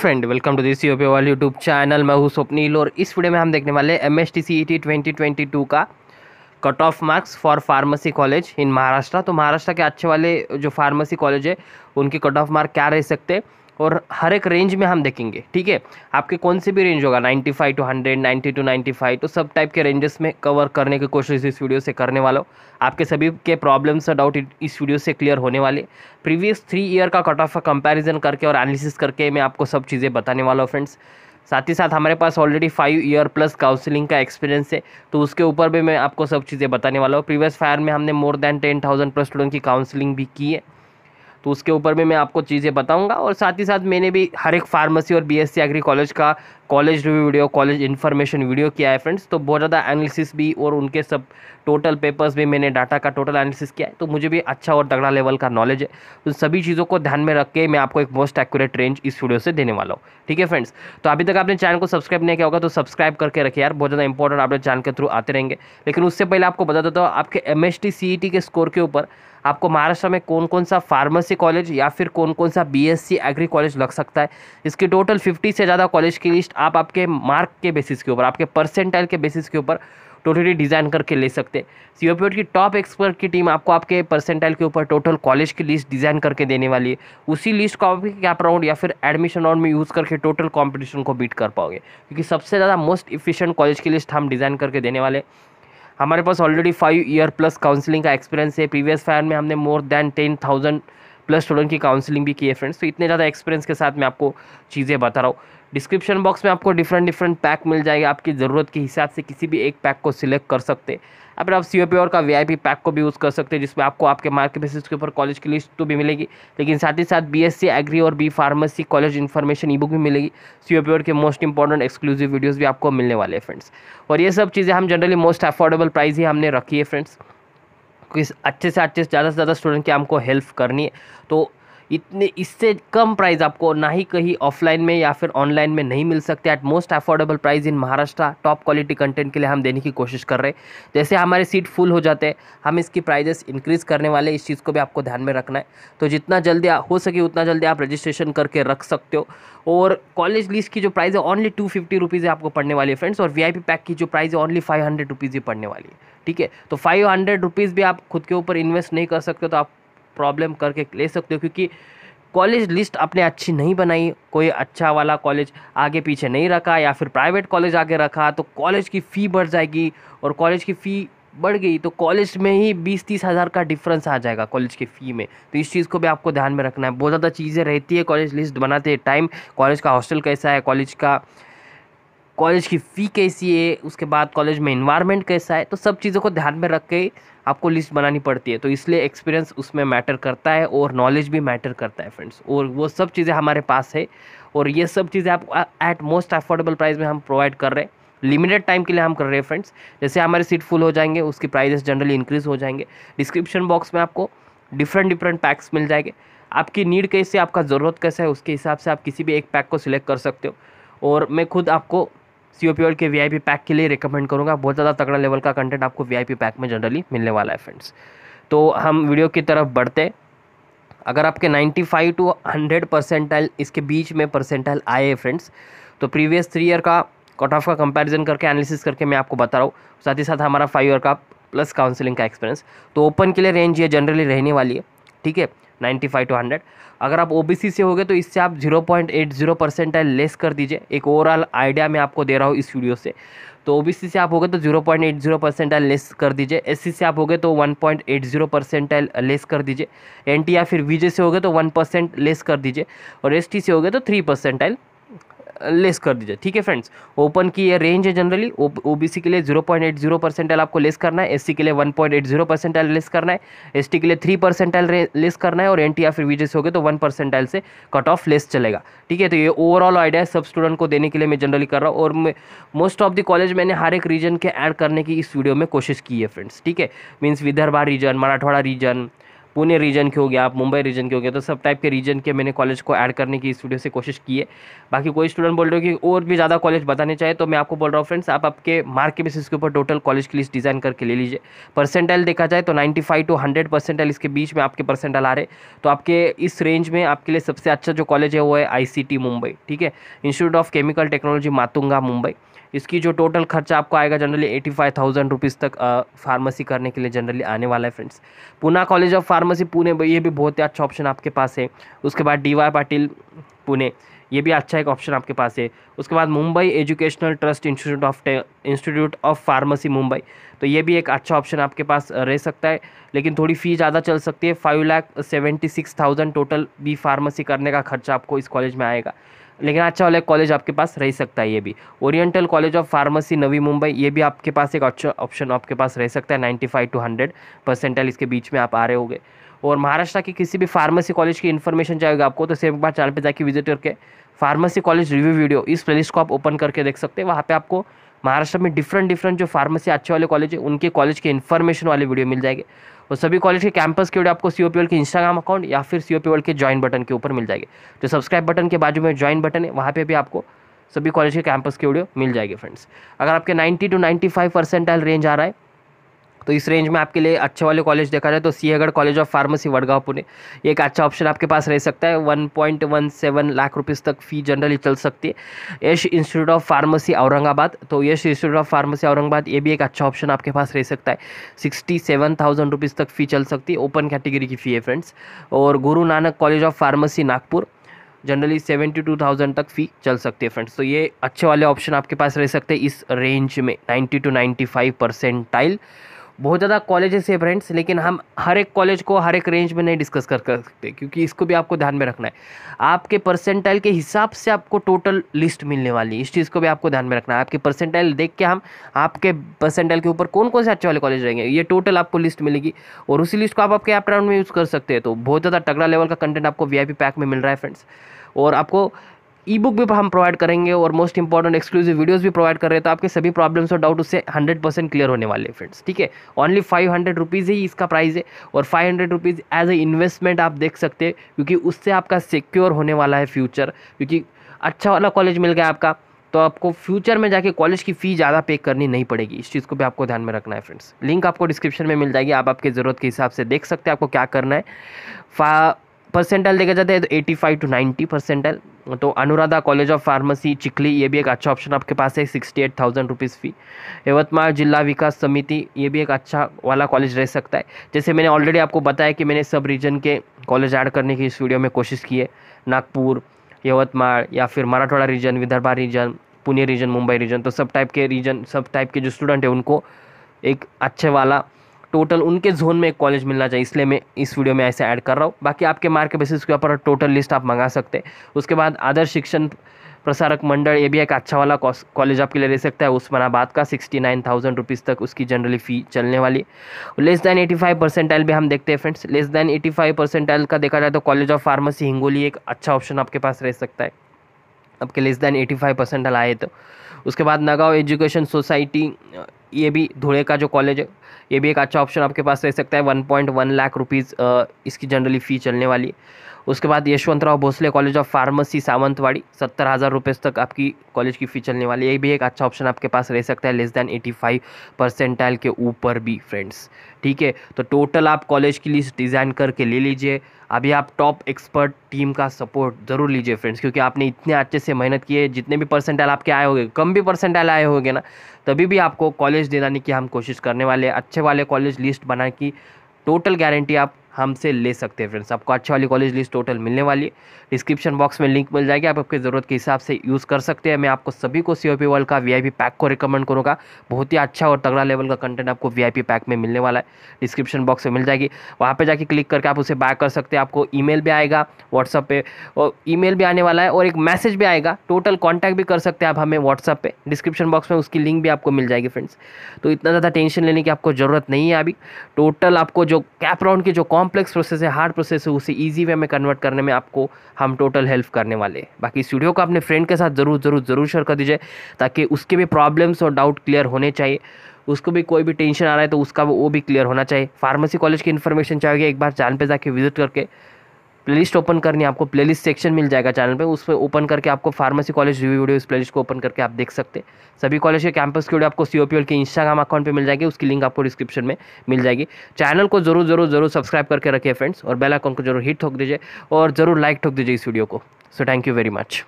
friend welcome to this UP वाल YouTube channel मैं हूँ स्वप्नील और इस वीडियो में हम देखने वाले M S T C E T twenty twenty two का cut off marks for pharmacy college in Maharashtra तो महाराष्ट्र के अच्छे वाले जो फार्मेसी कॉलेज है उनके कट ऑफ मार्क क्या रह सकते हैं और हर एक रेंज में हम देखेंगे ठीक है आपके कौन से भी रेंज होगा 95 to hundred ninety two five तो सब टाइप के रेंजेस में कवर करने की कोशिश इस वीडियो से करने वाला हूँ आपके सभी के प्रॉब्लम्स और डाउट इस वीडियो से क्लियर होने वाले प्रीवियस थ्री ईयर का कट ऑफ कंपेरिजन करके और एनालिसिस करके मैं आपको सब चीज़ें बताने वाला हूँ फ्रेंड्स साथ ही साथ हमारे पास already five year plus counselling का एक्सपीरियंस है तो उसके ऊपर भी मैं आपको सब चीज़ें बताने वाला हूँ प्रीवियस फायर में हमने more than ten thousand plus student की काउंसलिंग भी की है तो उसके ऊपर भी मैं आपको चीज़ें बताऊँगा और साथ ही साथ मैंने भी हर एक फार्मेसी और बी एस एग्री कॉलेज का college review video college information video किया है फ्रेंड्स तो बहुत ज़्यादा एनालिसिस भी और उनके सब टोटल पेपर्स भी मैंने डाटा का टोटल एनालिसिस किया है तो मुझे भी अच्छा और तगड़ा लेवल का नॉलेज है तो सभी चीज़ों को ध्यान में रख के मैं आपको एक मोस्ट एक्यूरेट रेंज इस वीडियो से देने वाला हूँ ठीक है फ्रेंड्स तो अभी तक आपने चैनल को सब्सक्राइब नहीं किया होगा तो सब्सक्राइब करके रखिए यार बहुत ज़्यादा इंपॉर्टेंट आपने चैनल के थ्रू आते रहेंगे लेकिन उससे पहले आपको बता देता हूँ आपके एम एस e के स्कोर के ऊपर आपको महाराष्ट्र में कौन कौन सा फार्मेसी कॉलेज या फिर कौन कौन सा बीएससी एग्री कॉलेज लग सकता है इसकी टोटल फिफ्टी से ज़्यादा कॉलेज की लिस्ट आप आपके मार्क के बेसिस के ऊपर आपके परसेंटाइल के बेसिस के ऊपर टोटली डिज़ाइन करके ले सकते सी ओ की टॉप एक्सपर्ट की टीम आपको आपके परसेंटाइल के ऊपर टोटल कॉलेज की लिस्ट डिज़ाइन करके देने वाली है उसी लिस्ट को आप कैप राउंड या फिर एडमिशन राउंड में यूज़ करके टोटल कॉम्पिटिशन को बीट कर पाओगे क्योंकि सबसे ज़्यादा मोस्ट इफिशियंट कॉलेज की लिस्ट हम डिज़ाइन करके देने वाले हमारे पास already five year plus counselling का एक्सपीरियंस है प्रीवियस फायर में हमने more than ten thousand plus student की काउंसलिंग भी की है फ्रेंड्स तो इतने ज़्यादा एक्सपीरियंस के साथ मैं आपको चीज़ें बता रहा हूँ डिस्क्रिप्शन बॉक्स में आपको डिफरेंट डिफरेंट पैक मिल जाएगा आपकी ज़रूरत के हिसाब से किसी भी एक पैक को सिलेक्ट कर सकते अगर आप सी ओ और का वी आई पी पैक को भी यूज़ कर सकते हैं जिसमें आपको आपके मार्केट बेसिस के ऊपर कॉलेज की लिस्ट तो भी मिलेगी लेकिन साथ ही साथ बी एस सी एग्री और B pharmacy college information e book भी मिलेगी सी ओ पी और के मोस्ट इंपॉर्टेंट एक्सक्लूसिव वीडियोज़ भी आपको मिलने वाले हैं फ्रेंड्स और ये सब चीज़ें हम जनरली मोस्ट अफोर्डेबल प्राइस ही हमने रखी है फ्रेंड्स किस अच्छे से अच्छे ज़्यादा से ज़्यादा स्टूडेंट की हमको हेल्प करनी है तो इतने इससे कम प्राइस आपको ना ही कहीं ऑफलाइन में या फिर ऑनलाइन में नहीं मिल सकते at most affordable price in Maharashtra top quality content के लिए हम देने की कोशिश कर रहे हैं जैसे हमारे सीट फुल हो जाते हैं हम इसकी प्राइजेस इंक्रीज़ करने वाले इस चीज़ को भी आपको ध्यान में रखना है तो जितना जल्दी हो सके उतना जल्दी आप रजिस्ट्रेशन करके रख सकते हो और कॉलेज लिस्ट की जो प्राइस है ओनली टू फिफ्टी रुपीज़ आपको पड़ने वाली है फ्रेंड्स और वीआईपी पैक की जो प्राइस है ओनली फाइव हंड्रेड रुपीज़ ही पड़ने वाली है ठीक है तो फाइव हंड्रेड रुपीज़ भी आप खुद के ऊपर इन्वेस्ट नहीं कर सकते तो आप प्रॉब्लम करके ले सकते हो क्योंकि कॉलेज लिस्ट आपने अच्छी नहीं बनाई कोई अच्छा वाला कॉलेज आगे पीछे नहीं रखा या फिर प्राइवेट कॉलेज आगे रखा तो कॉलेज की फ़ी बढ़ जाएगी और कॉलेज की फ़ी बढ़ गई तो कॉलेज में ही बीस तीस हज़ार का डिफरेंस आ जाएगा कॉलेज की फ़ी में तो इस चीज़ को भी आपको ध्यान में रखना है बहुत ज़्यादा चीज़ें रहती है कॉलेज लिस्ट बनाते टाइम कॉलेज का हॉस्टल कैसा है कॉलेज का कॉलेज की फ़ी कैसी है उसके बाद कॉलेज में इन्वायरमेंट कैसा है तो सब चीज़ों को ध्यान में रख के आपको लिस्ट बनानी पड़ती है तो इसलिए एक्सपीरियंस उसमें मैटर करता है और नॉलेज भी मैटर करता है फ्रेंड्स और वो सब चीज़ें हमारे पास है और ये सब चीज़ें आप एट मोस्ट अफोर्डेबल प्राइस में हम प्रोवाइड कर रहे हैं लिमिटेड टाइम के लिए हम कर रहे हैं फ्रेंड्स जैसे हमारे सीट फुल हो जाएंगे उसकी प्राइजेस जनरली इंक्रीज़ हो जाएंगे डिस्क्रिप्शन बॉक्स में आपको डिफरेंट डिफरेंट पैक्स मिल जाएंगे आपकी नीड कैसे आपका ज़रूरत कैसा है उसके हिसाब से आप किसी भी एक पैक को सिलेक्ट कर सकते हो और मैं खुद आपको सी ओ के वी पैक के लिए रिकमेंड करूँगा बहुत ज़्यादा तगड़ा लेवल का कंटेंट आपको वी पैक में जनरली मिलने वाला है फ्रेंड्स तो हम वीडियो की तरफ बढ़ते अगर आपके 95 टू 100 परसेंटाइल इसके बीच में परसेंटाइल आए फ्रेंड्स तो प्रीवियस थ्री ईयर का कट ऑफ का कंपैरिजन करके एनालिसिस करके मैं आपको बता रहा हूँ साथ ही साथ हमारा फाइव ईयर का प्लस काउंसलिंग का एक्सपीरियंस तो ओपन के लिए रेंज ये जनरली रहने वाली है ठीक है 95 टू हंड्रेड अगर आप ओबीसी से होगे तो इससे आप 0.80 परसेंटाइल लेस कर दीजिए एक ओवरऑल आइडिया मैं आपको दे रहा हूँ इस वीडियो से तो ओबीसी से आप होगे तो 0.80 परसेंटाइल लेस कर दीजिए एससी से आप होगे तो 1.80 परसेंटाइल लेस कर दीजिए एनटी या फिर वीजे से होगे तो 1 परसेंट लेस कर दीजिए और एसटी से होगे तो 3 परसेंटाइल लेस कर दीजिए ठीक है फ्रेंड्स ओपन की ये रेंज है जनरली ओबीसी के लिए 0.80 परसेंटाइल आपको लेस करना है एससी के लिए 1.80 परसेंटाइल लेस करना है एसटी के लिए 3 परसेंटाइल लेस करना है और एनटी या फिर वीजेस हो गए तो 1 परसेंटाइल से कट ऑफ लेस चलेगा ठीक है तो ये ओवरऑल आइडिया सब स्टूडेंट को देने के लिए मैं जनरली कर रहा हूँ और मोस्ट ऑफ द कॉलेज मैंने हर एक रीजन के ऐड करने की इस वीडियो में कोशिश की है फ्रेंड्स ठीक है means Vidarbha region Marathwada region Pune region के हो गया आप मुंबई रीजन के हो गया तो सब टाइप के रीजन के मैंने कॉलेज को ऐड करने की इस वीडियो से कोशिश की है बाकी कोई स्टूडेंट बोल रहे हो कि और भी ज़्यादा कॉलेज बताने चाहिए तो मैं आपको बोल रहा हूँ फ्रेंड्स आप आपके मार्क के बेसिस के ऊपर टोटल कॉलेज की लिस्ट डिज़ाइन करके ले लीजिए परसेंटाइल देखा जाए तो ninety five to hundred percentile इसके बीच में आपके परसेंटाइल आ रहे तो आपके इस रेंज में आपके लिए सबसे अच्छा जो कॉलेज है वो है आई मुंबई ठीक है institute of chemical technology Matunga Mumbai इसकी जो टोटल खर्चा आपको आएगा generally eighty five thousand rupees तक फार्मेसी करने के लिए जनरली आने वाला है friends Poona college of pharmacy Pune ये भी बहुत ही अच्छा ऑप्शन आपके पास है उसके बाद डी वाई पाटिल पुणे ये भी अच्छा एक ऑप्शन आपके पास है उसके बाद Mumbai educational trust institute of institute of pharmacy Mumbai तो ये भी एक अच्छा ऑप्शन आपके पास रह सकता है लेकिन थोड़ी फ़ी ज़्यादा चल सकती है five lakh seventy six thousand total भी फार्मेसी करने का खर्चा आपको इस कॉलेज में आएगा लेकिन अच्छा वाला कॉलेज आपके पास रह सकता है ये भी oriental college of pharmacy Navi Mumbai ये भी आपके पास एक अच्छा ऑप्शन आपके पास रह सकता है ninety five to hundred percentage इसके बीच में आप आ रहे होंगे और महाराष्ट्र की किसी भी फार्मेसी कॉलेज की इन्फॉर्मेशन चाहिए आपको तो सेम एक बार चैनल पर जाके विजिट करके फार्मेसी कॉलेज रिव्यू वीडियो इस प्ले को आप ओपन करके देख सकते हैं वहाँ पे आपको महाराष्ट्र में डिफरेंट डिफरेंट जो फार्मेसी अच्छे वाले कॉलेज है उनके कॉलेज के इन्फॉर्मेशन वाले वीडियो मिल जाएंगे और तो सभी कॉलेज के कैंपस के वीडियो आपको सी के इंस्टाग्राम अकाउंट या फिर सी के ज्वाइन बटन के ऊपर मिल जाएंगे तो सब्सक्राइब बटन के बाजू में ज्वाइन बटन है वहाँ पर भी आपको सभी कॉलेज के कैंपस के वीडियो मिल जाएगी फ्रेंड्स अगर आपके 90 टू 95 परसेंटाइल रेंज आ रहा है तो इस रेंज में आपके लिए अच्छे वाले कॉलेज देखा जाए तो Sinhgad college of pharmacy Vadgaon Pune ये एक अच्छा ऑप्शन आपके पास रह सकता है one one point seven lakh rupees तक फ़ी जनरली चल सकती है Yash institute of pharmacy Aurangabad तो Yash institute of pharmacy Aurangabad ये भी एक अच्छा ऑप्शन आपके पास रह सकता है सिक्सटी सेवन थाउजेंड रुपीज़ तक फ़ी चल सकती है ओपन कैटेगरी की फ़ी है फ्रेंड्स और Guru Nanak college of pharmacy Nagpur generally seventy two thousand तक फ़ी चल सकती है फ्रेंड्स तो ये अच्छे वाले ऑप्शन आपके पास रह सकते हैं इस रेंज में ninety two ninety five percentile बहुत ज़्यादा कॉलेजेस है फ्रेंड्स लेकिन हम हर एक कॉलेज को हर एक रेंज में नहीं डिस्कस कर कर सकते क्योंकि इसको भी आपको ध्यान में रखना है आपके परसेंटाइल के हिसाब से आपको टोटल लिस्ट मिलने वाली है इस चीज़ को भी आपको ध्यान में रखना है आपके परसेंटाइल देख के हम आपके परसेंटाइल के ऊपर कौन कौन से अच्छे वाले कॉलेज रहेंगे ये टोटल आपको लिस्ट मिलेगी और उसी लिस्ट को आप आपके ऐप में यूज़ कर सकते हैं तो बहुत ज़्यादा तगड़ा लेवल का कंटेंट आपको वी पैक में मिल रहा है फ्रेंड्स और आपको ई बुक भी हम प्रोवाइड करेंगे और मोस्ट इंपॉर्टेंट एक्सक्लूसिव वीडियोज़ भी प्रोवाइड कर रहे हैं तो आपके सभी प्रॉब्लम्स और डाउट उससे हंड्रेड परसेंट क्लियर होने वाले फ्रेंड्स ठीक है ओनली फाइव हंड्रेड रुपीज़ ही इसका प्राइस है और five hundred rupees as a investment आप देख सकते हैं क्योंकि उससे आपका सिक्योर होने वाला है फ्यूचर क्योंकि अच्छा वाला कॉलेज मिल गया आपका तो आपको फ्यूचर में जाके कॉलेज की फ़ी ज़्यादा पे करनी नहीं पड़ेगी इस चीज़ को भी आपको ध्यान में रखना है फ्रेंड्स लिंक आपको डिस्क्रिप्शन में मिल जाएगी आप आपके ज़रूरत के हिसाब से देख सकते हैं आपको क्या करना है फा परसेंटाइल देखा जाता है तो 85 टू नाइन्टी परसेंटाइल तो Anuradha college of pharmacy Chikhli ये भी एक अच्छा ऑप्शन आपके पास है sixty eight thousand rupees fee Yavatmal जिला विकास समिति ये भी एक अच्छा वाला कॉलेज रह सकता है जैसे मैंने ऑलरेडी आपको बताया कि मैंने सब रीजन के कॉलेज ऐड करने की इस वीडियो में कोशिश की है नागपुर यवतमाल या फिर Marathwada region Vidarbha region Pune region Mumbai region तो सब टाइप के रीजन सब टाइप के जो स्टूडेंट हैं उनको एक अच्छे वाला टोटल उनके जोन में एक कॉलेज मिलना चाहिए इसलिए मैं इस वीडियो में ऐसे ऐड कर रहा हूँ बाकी आपके मार्क के बेसिस के ऊपर टोटल लिस्ट आप मंगा सकते हैं उसके बाद आदर्श शिक्षण प्रसारक मंडल ये भी एक अच्छा वाला कॉलेज आपके लिए ले सकता है उस्मानाबाद का सिक्सटी नाइन थाउजेंड रुपीज़ तक उसकी जनरली फ़ी चलने वाली less than eighty five percentile भी हम देखते हैं friends less than eighty five percentile का देखा जाए तो कॉलेज ऑफ फार्मेसी हिंगोली एक अच्छा ऑप्शन आपके पास रह सकता है आपके less than eighty five percentile आए तो उसके बाद नगाव एजुकेशन सोसाइटी ये भी धुड़े का जो कॉलेज है ये भी एक अच्छा ऑप्शन आपके पास रह सकता है one point one lakh rupees इसकी जनरली फ़ी चलने वाली उसके बाद Yashwantrao Bhosale college of pharmacy Sawantwadi सत्तर हज़ार रुपये तक आपकी कॉलेज की फ़ी चलने वाली है ये भी एक अच्छा ऑप्शन आपके पास रह सकता है less than eighty five percentile के ऊपर भी फ्रेंड्स ठीक है तो टोटल आप कॉलेज की लिस्ट डिज़ाइन करके ले लीजिए अभी आप टॉप एक्सपर्ट टीम का सपोर्ट ज़रूर लीजिए फ्रेंड्स क्योंकि आपने इतने अच्छे से मेहनत की है जितने भी परसेंटाइल आपके आए होंगे कम भी परसेंटाइल आए होंगे ना तभी भी आपको कॉलेज दिलाने की हम कोशिश करने वाले अच्छे वाले कॉलेज लिस्ट बनाने की टोटल गारंटी आप हमसे ले सकते हैं फ्रेंड्स आपको अच्छी वाली कॉलेज लिस्ट टोटल मिलने वाली है डिस्क्रिप्शन बॉक्स में लिंक मिल जाएगी आप आपकी ज़रूरत के हिसाब से यूज़ कर सकते हैं मैं आपको सभी को सी ओ वर्ल्ड का वी पैक को रिकमेंड करूँगा बहुत ही अच्छा और तगड़ा लेवल का कंटेंट आपको वी पैक में मिलने वाला है डिस्क्रिप्शन बॉक्स में मिल जाएगी वहाँ पर जाके क्लिक करके आप उसे बाय कर सकते हैं आपको ई भी आएगा व्हाट्सअप पर और ई भी आने वाला है और एक मैसेज भी आएगा टोटल कॉन्टैक्ट भी कर सकते हैं आप हमें व्हाट्सअप पर डिस्क्रिप्शन बॉक्स में उसकी लिंक भी आपको मिल जाएगी फ्रेंड्स तो इतना ज़्यादा टेंशन लेने की आपको ज़रूरत नहीं है अभी टोटल आपको जो कैप राउंड की जो कॉम्प्लेक्स प्रोसेस है हार्ड प्रोसेस है उसे ईजी वे में कन्वर्ट करने में आपको हम टोटल हेल्प करने वाले बाकी स्टूडियो का को अपने फ्रेंड के साथ ज़रूर ज़रूर ज़रूर शेयर कर दीजिए ताकि उसके भी प्रॉब्लम्स और डाउट क्लियर होने चाहिए उसको भी कोई भी टेंशन आ रहा है तो उसका वो भी क्लियर होना चाहिए फार्मेसी कॉलेज की इन्फॉर्मेशन चाहिए एक बार चैनल पर जाके विजिट करके प्लेलिस्ट ओपन करनी है आपको प्लेलिस्ट सेक्शन मिल जाएगा चैनल पे उस पर ओपन करके आपको फार्मेसी कॉलेज रिव्यू वीडियो इस प्लेलिस्ट को ओपन करके आप देख सकते हैं सभी कॉलेज के कैंपस की वीडियो आपको सी के इंस्टाग्राम अकाउंट पर मिल जाएगी उसकी लिंक आपको डिस्क्रिप्शन में मिल जाएगी चैनल को जरूर जरूर जरूर सब्सक्राइब करके रखिए फ्रेंड्स और बेल आइकॉन को जरूर हिट ठोक दीजिए और जरूर लाइक ठोक दीजिए इस वीडियो को so thank you very much